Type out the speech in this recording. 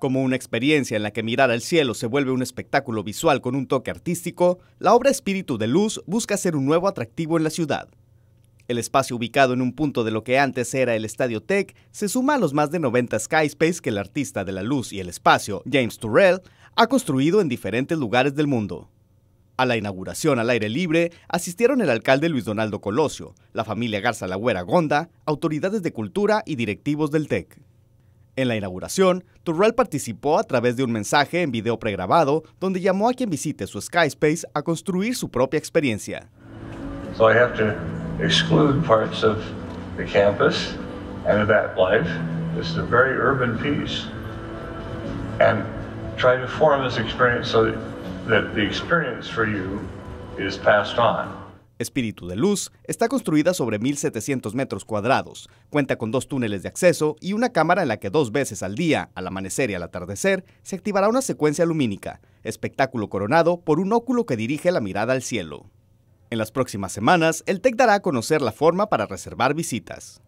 Como una experiencia en la que mirar al cielo se vuelve un espectáculo visual con un toque artístico, la obra Espíritu de Luz busca ser un nuevo atractivo en la ciudad. El espacio ubicado en un punto de lo que antes era el Estadio Tech se suma a los más de 90 skyspace que el artista de la luz y el espacio, James Turrell, ha construido en diferentes lugares del mundo. A la inauguración al aire libre asistieron el alcalde Luis Donaldo Colosio, la familia Garza Lagüera Gonda, autoridades de cultura y directivos del TEC. En la inauguración, Turrell participó a través de un mensaje en video pregrabado donde llamó a quien visite su Skyspace a construir su propia experiencia. So I have to exclude parts of the campus and of that life. This a very urban piece. And try to form this experience so that the experience for you is passed on. Espíritu de Luz está construida sobre 1.700 metros cuadrados, cuenta con dos túneles de acceso y una cámara en la que dos veces al día, al amanecer y al atardecer, se activará una secuencia lumínica, espectáculo coronado por un óculo que dirige la mirada al cielo. En las próximas semanas, el TEC dará a conocer la forma para reservar visitas.